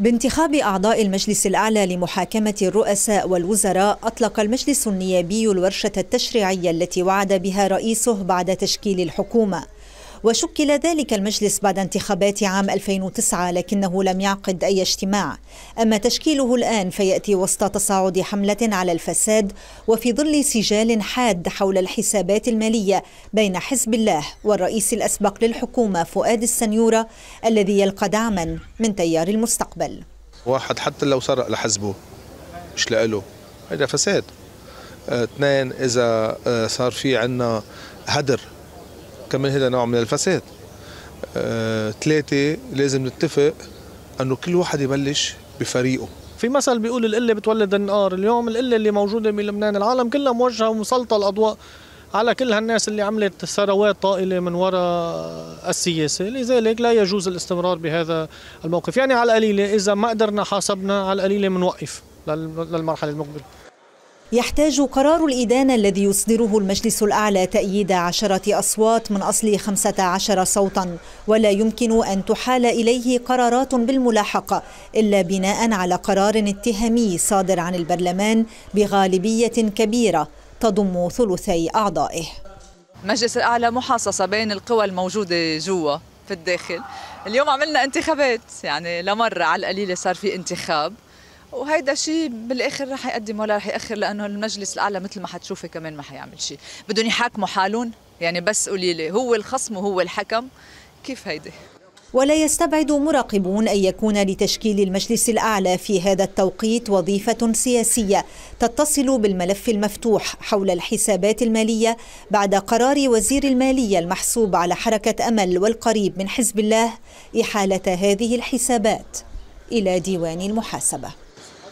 بانتخاب أعضاء المجلس الأعلى لمحاكمة الرؤساء والوزراء أطلق المجلس النيابي الورشة التشريعية التي وعد بها رئيسه بعد تشكيل الحكومة وشكل ذلك المجلس بعد انتخابات عام 2009 لكنه لم يعقد أي اجتماع أما تشكيله الآن فيأتي وسط تصاعد حملة على الفساد وفي ظل سجال حاد حول الحسابات المالية بين حزب الله والرئيس الأسبق للحكومة فؤاد السنيورة الذي يلقى دعما من تيار المستقبل واحد حتى لو سرق لحزبه مش لإله هذا فساد آه، اثنين اذا آه، صار في عندنا هدر كمان هذا نوع من الفساد ثلاثة آه، لازم نتفق أنه كل واحد يبلش بفريقه في مثل بيقول القلة بتولد النار اليوم القلة اللي موجودة بلبنان العالم كلها موجهة ومسلطة الأضواء على كل هالناس اللي عملت ثروات طائلة من وراء السياسة لذلك لا يجوز الاستمرار بهذا الموقف يعني على القليلة إذا ما قدرنا حاسبنا على القليلة منوقف للمرحلة المقبلة يحتاج قرار الإدانة الذي يصدره المجلس الأعلى تأييد عشرة أصوات من أصل 15 صوتا ولا يمكن أن تحال إليه قرارات بالملاحقة إلا بناء على قرار اتهامي صادر عن البرلمان بغالبية كبيرة تضم ثلثي أعضائه مجلس الأعلى محاصصة بين القوى الموجودة جوا في الداخل اليوم عملنا انتخابات يعني لمرة على القليلة صار في انتخاب وهيدا شيء بالاخر رح يقدم ولا رح ياخر لانه المجلس الاعلى مثل ما حتشوفي كمان ما حيعمل شيء بدهم يحاكموا حالهم يعني بس قولي لي هو الخصم وهو الحكم كيف هيدي ولا يستبعد مراقبون أن يكون لتشكيل المجلس الأعلى في هذا التوقيت وظيفة سياسية تتصل بالملف المفتوح حول الحسابات المالية بعد قرار وزير المالية المحسوب على حركة أمل والقريب من حزب الله إحالة هذه الحسابات إلى ديوان المحاسبة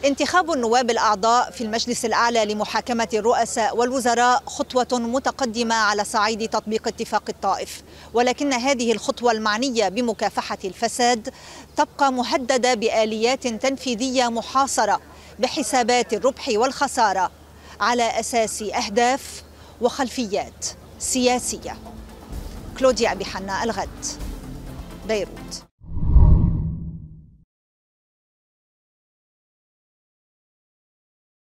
انتخاب النواب الأعضاء في المجلس الأعلى لمحاكمة الرؤساء والوزراء خطوة متقدمة على صعيد تطبيق اتفاق الطائف ولكن هذه الخطوة المعنية بمكافحة الفساد تبقى مهددة بآليات تنفيذية محاصرة بحسابات الربح والخسارة على أساس أهداف وخلفيات سياسية كلوديا أبي حنا الغد بيروت